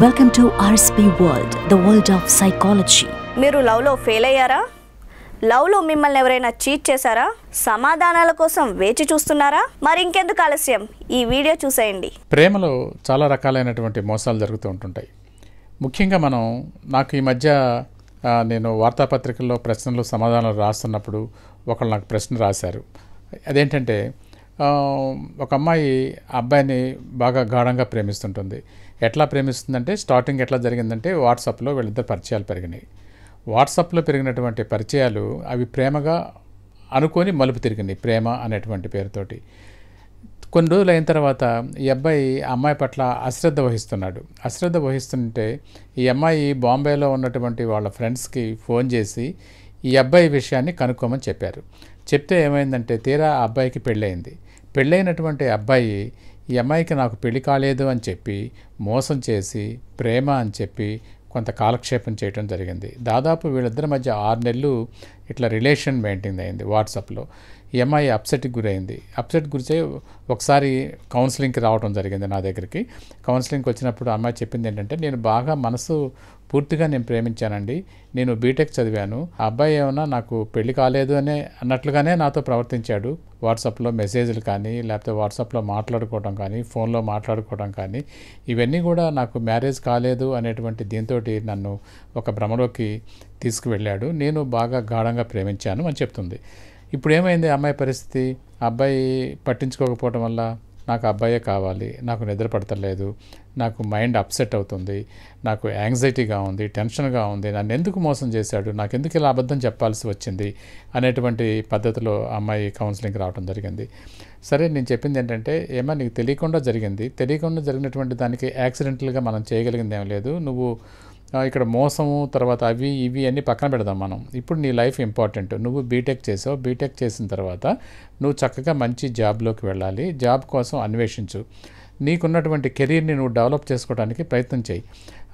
Welcome to RSP world the world of psychology మీరు లవ్లో fail అయ్యారా లవ్లో మిమ్మల్ని ఎవరైనా చీట్ చేశారా సమాధానాల కోసం వేచి చూస్తున్నారా మరి ఇంకెందుకు ఆలస్యం ఈ వీడియో చూసేయండి ప్రేమలో చాలా రకాలైనటువంటి మోసాలు జరుగుతూ ఉంటుంటాయి ముఖ్యంగా మనం నాకు ఈ మధ్య నేను వార్తాపత్రికల్లో ప్రశ్నలు సమాధానాలు రాస్తున్నప్పుడు ఒకళ్ళు నాకు ప్రశ్న రాశారు అదేంటంటే ఒక అమ్మాయి అబ్బాయిని బాగా గాఢంగా ప్రేమిస్తుంటుంది ఎట్లా ప్రేమిస్తుందంటే స్టార్టింగ్ ఎట్లా జరిగిందంటే వాట్సాప్లో వీళ్ళిద్దరు పరిచయాలు పెరిగినాయి వాట్సాప్లో పెరిగినటువంటి పరిచయాలు అవి ప్రేమగా అనుకొని మలుపు తిరిగినాయి ప్రేమ అనేటువంటి పేరుతోటి కొన్ని రోజులు అయిన తర్వాత ఈ అబ్బాయి అమ్మాయి పట్ల అశ్రద్ధ వహిస్తున్నాడు అశ్రద్ధ వహిస్తుంటే ఈ అమ్మాయి బాంబేలో ఉన్నటువంటి వాళ్ళ ఫ్రెండ్స్కి ఫోన్ చేసి ఈ అబ్బాయి విషయాన్ని కనుక్కోమని చెప్పారు చెప్తే ఏమైందంటే తీరా ఆ అబ్బాయికి పెళ్ళయింది పెళ్ళైనటువంటి అబ్బాయి ఈ అమ్మాయికి నాకు పెళ్లి కాలేదు అని చెప్పి మోసం చేసి ప్రేమ అని చెప్పి కొంత కాలక్షేపం చేయడం జరిగింది దాదాపు వీళ్ళిద్దరి మధ్య ఆరు నెలలు ఇట్లా రిలేషన్ మెయింటైన్ అయింది వాట్సాప్లో ఈ అమ్మాయి అప్సెట్కి గురైంది అప్సెట్ గురిచే ఒకసారి కౌన్సిలింగ్కి రావడం జరిగింది నా దగ్గరికి కౌన్సిలింగ్కి వచ్చినప్పుడు అమ్మాయి చెప్పింది ఏంటంటే నేను బాగా మనసు పూర్తిగా నేను ప్రేమించానండి నేను బీటెక్ చదివాను అబ్బాయి ఏమైనా నాకు పెళ్లి కాలేదు అనే అన్నట్లుగానే నాతో ప్రవర్తించాడు వాట్సాప్లో మెసేజ్లు కానీ లేకపోతే వాట్సాప్లో మాట్లాడుకోవడం కానీ ఫోన్లో మాట్లాడుకోవడం కానీ ఇవన్నీ కూడా నాకు మ్యారేజ్ కాలేదు అనేటువంటి దీంతో నన్ను ఒక భ్రమలోకి తీసుకువెళ్ళాడు నేను బాగా గాఢంగా ప్రేమించాను అని చెప్తుంది ఇప్పుడు ఏమైంది అమ్మాయి పరిస్థితి అబ్బాయి పట్టించుకోకపోవటం వల్ల నాకు అబ్బాయే కావాలి నాకు నిద్ర పడతలేదు నాకు మైండ్ అప్సెట్ అవుతుంది నాకు యాంగ్జైటీగా ఉంది టెన్షన్గా ఉంది నన్ను ఎందుకు మోసం చేశాడు నాకు ఎందుకు ఇలా అబద్ధం చెప్పాల్సి వచ్చింది అనేటువంటి పద్ధతిలో అమ్మాయి కౌన్సిలింగ్ రావడం జరిగింది సరే నేను చెప్పింది ఏంటంటే ఏమో నీకు తెలియకుండా జరిగింది తెలియకుండా జరిగినటువంటి దానికి యాక్సిడెంటల్గా మనం చేయగలిగింది ఏం లేదు నువ్వు ఇక్కడ మోసము తర్వాత అవి ఇవి అన్నీ పక్కన పెడదాం మనం ఇప్పుడు నీ లైఫ్ ఇంపార్టెంట్ నువ్వు బీటెక్ చేసావు బీటెక్ చేసిన తర్వాత నువ్వు చక్కగా మంచి జాబ్లోకి వెళ్ళాలి జాబ్ కోసం అన్వేషించు నీకున్నటువంటి కెరీర్ని నువ్వు డెవలప్ చేసుకోవడానికి ప్రయత్నం చేయి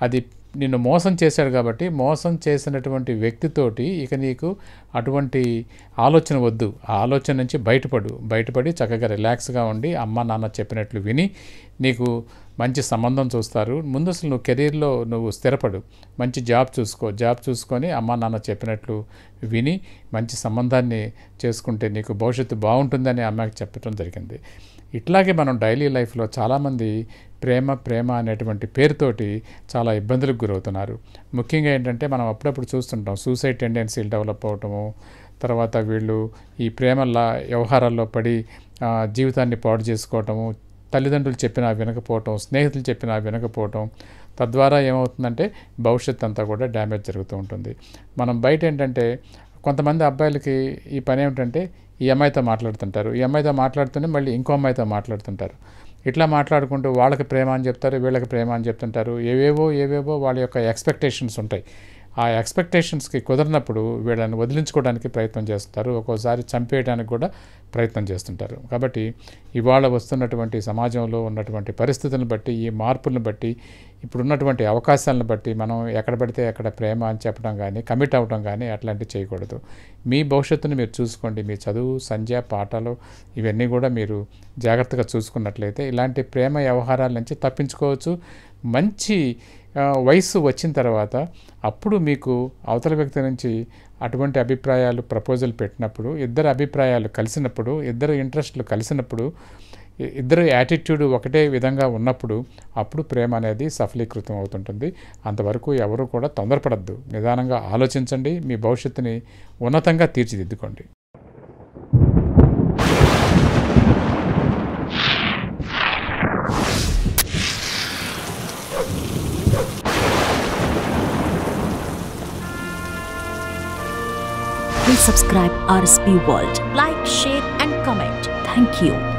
అది నిన్ను మోసం చేశాడు కాబట్టి మోసం చేసినటువంటి వ్యక్తితోటి ఇక నీకు అటువంటి ఆలోచన వద్దు ఆ ఆలోచన నుంచి బయటపడు బయటపడి చక్కగా రిలాక్స్గా ఉండి అమ్మ నాన్న చెప్పినట్లు విని నీకు మంచి సంబంధం చూస్తారు ముందు అసలు నువ్వు కెరీర్లో నువ్వు స్థిరపడు మంచి జాబ్ చూసుకో జాబ్ చూసుకొని అమ్మ నాన్న చెప్పినట్లు విని మంచి సంబంధాన్ని చేసుకుంటే నీకు భవిష్యత్తు బాగుంటుందని అమ్మకి చెప్పడం జరిగింది ఇట్లాగే మనం డైలీ లైఫ్లో చాలామంది ప్రేమ ప్రేమ అనేటువంటి పేరుతోటి చాలా ఇబ్బందులకు గురవుతున్నారు ముఖ్యంగా ఏంటంటే మనం అప్పుడప్పుడు చూస్తుంటాం సూసైడ్ టెండెన్సీలు డెవలప్ అవటము తర్వాత వీళ్ళు ఈ ప్రేమల వ్యవహారాల్లో పడి జీవితాన్ని పాడు చేసుకోవటము తల్లిదండ్రులు చెప్పినా వినకపోవటం స్నేహితులు చెప్పినా వినకపోవటం తద్వారా ఏమవుతుందంటే భవిష్యత్ అంతా కూడా డ్యామేజ్ జరుగుతూ ఉంటుంది మనం బయట ఏంటంటే కొంతమంది అబ్బాయిలకి ఈ పని ఏమిటంటే ఈ అమ్మాయితో మాట్లాడుతుంటారు ఈ అమ్మాయితో మాట్లాడుతూనే మళ్ళీ ఇంకో అమ్మాయితో మాట్లాడుతుంటారు ఇట్లా మాట్లాడుకుంటూ వాళ్ళకి ప్రేమ అని చెప్తారు వీళ్ళకి ప్రేమ అని చెప్తుంటారు ఏవేవో ఏవేవో వాళ్ళ యొక్క ఎక్స్పెక్టేషన్స్ ఉంటాయి ఆ ఎక్స్పెక్టేషన్స్కి కుదిరినప్పుడు వీళ్ళని వదిలించుకోవడానికి ప్రయత్నం చేస్తారు ఒక్కోసారి చంపేయడానికి కూడా ప్రయత్నం చేస్తుంటారు కాబట్టి ఇవాళ వస్తున్నటువంటి సమాజంలో ఉన్నటువంటి పరిస్థితులను బట్టి ఈ మార్పులను బట్టి ఇప్పుడున్నటువంటి అవకాశాలను బట్టి మనం ఎక్కడ పడితే అక్కడ ప్రేమ అని చెప్పడం కానీ కమిట్ అవ్వడం కానీ అట్లాంటివి చేయకూడదు మీ భవిష్యత్తును మీరు చూసుకోండి మీ చదువు సంధ్య పాఠాలు ఇవన్నీ కూడా మీరు జాగ్రత్తగా చూసుకున్నట్లయితే ఇలాంటి ప్రేమ వ్యవహారాల నుంచి తప్పించుకోవచ్చు మంచి వయసు వచ్చిన తర్వాత అప్పుడు మీకు అవతల వ్యక్తి నుంచి అటువంటి అభిప్రాయాలు ప్రపోజల్ పెట్టినప్పుడు ఇద్దరు అభిప్రాయాలు కలిసినప్పుడు ఇద్దరు ఇంట్రెస్ట్లు కలిసినప్పుడు ఇద్దరు యాటిట్యూడ్ ఒకటే విధంగా ఉన్నప్పుడు అప్పుడు ప్రేమ అనేది సఫలీకృతం అవుతుంటుంది అంతవరకు ఎవరు కూడా తొందరపడద్దు నిదానంగా ఆలోచించండి మీ భవిష్యత్తుని ఉన్నతంగా తీర్చిదిద్దుకోండి Please subscribe RSP World. Like, share and comment. Thank you.